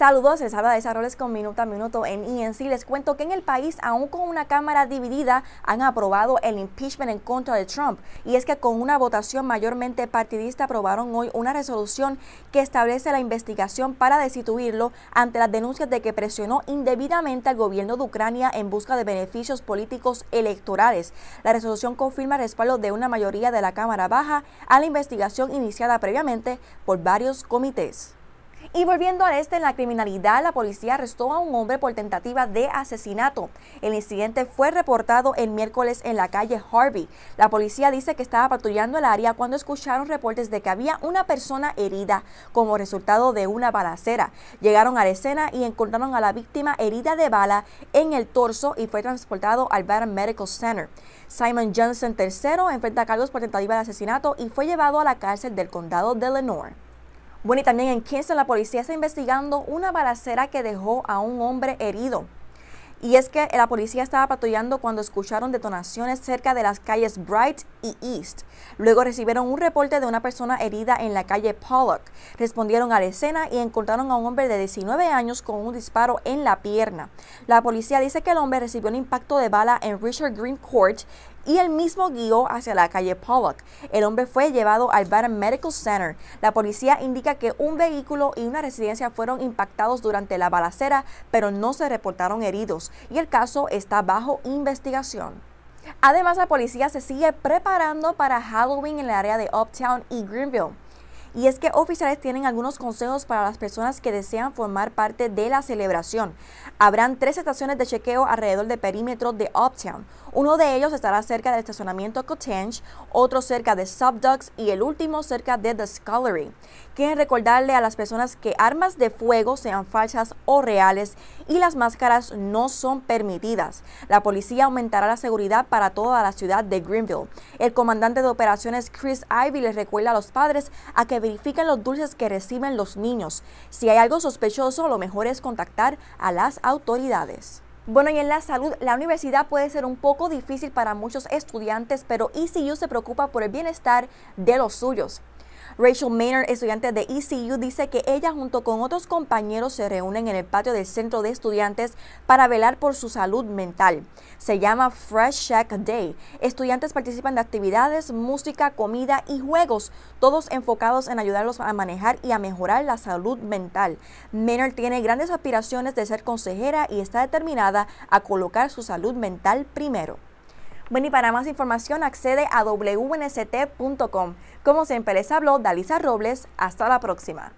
Saludos, les habla de Desarrolles con Minuto a Minuto en INC. E les cuento que en el país, aún con una Cámara dividida, han aprobado el impeachment en contra de Trump. Y es que con una votación mayormente partidista aprobaron hoy una resolución que establece la investigación para destituirlo ante las denuncias de que presionó indebidamente al gobierno de Ucrania en busca de beneficios políticos electorales. La resolución confirma el respaldo de una mayoría de la Cámara Baja a la investigación iniciada previamente por varios comités. Y volviendo al este, en la criminalidad, la policía arrestó a un hombre por tentativa de asesinato. El incidente fue reportado el miércoles en la calle Harvey. La policía dice que estaba patrullando el área cuando escucharon reportes de que había una persona herida como resultado de una balacera. Llegaron a la escena y encontraron a la víctima herida de bala en el torso y fue transportado al Baton Medical Center. Simon Johnson III enfrenta Carlos por tentativa de asesinato y fue llevado a la cárcel del condado de Lenore. Bueno, y también en Kingston la policía está investigando una balacera que dejó a un hombre herido. Y es que la policía estaba patrullando cuando escucharon detonaciones cerca de las calles Bright y East. Luego recibieron un reporte de una persona herida en la calle Pollock. Respondieron a la escena y encontraron a un hombre de 19 años con un disparo en la pierna. La policía dice que el hombre recibió un impacto de bala en Richard Green Court y el mismo guió hacia la calle Pollock. El hombre fue llevado al baron Medical Center. La policía indica que un vehículo y una residencia fueron impactados durante la balacera, pero no se reportaron heridos y el caso está bajo investigación. Además, la policía se sigue preparando para Halloween en el área de Uptown y Greenville y es que oficiales tienen algunos consejos para las personas que desean formar parte de la celebración. Habrán tres estaciones de chequeo alrededor del perímetro de Uptown. Uno de ellos estará cerca del estacionamiento Cottage, otro cerca de Subducks y el último cerca de The Scullery. Quieren recordarle a las personas que armas de fuego, sean falsas o reales, y las máscaras no son permitidas. La policía aumentará la seguridad para toda la ciudad de Greenville. El comandante de operaciones Chris Ivy les recuerda a los padres a que verifiquen los dulces que reciben los niños. Si hay algo sospechoso, lo mejor es contactar a las autoridades. Bueno, y en la salud, la universidad puede ser un poco difícil para muchos estudiantes, pero ECU se preocupa por el bienestar de los suyos. Rachel Maynard, estudiante de ECU, dice que ella junto con otros compañeros se reúnen en el patio del centro de estudiantes para velar por su salud mental. Se llama Fresh Shack Day. Estudiantes participan de actividades, música, comida y juegos, todos enfocados en ayudarlos a manejar y a mejorar la salud mental. Maynard tiene grandes aspiraciones de ser consejera y está determinada a colocar su salud mental primero. Bueno, y para más información accede a wnst.com. Como siempre les habló Dalisa Robles, hasta la próxima.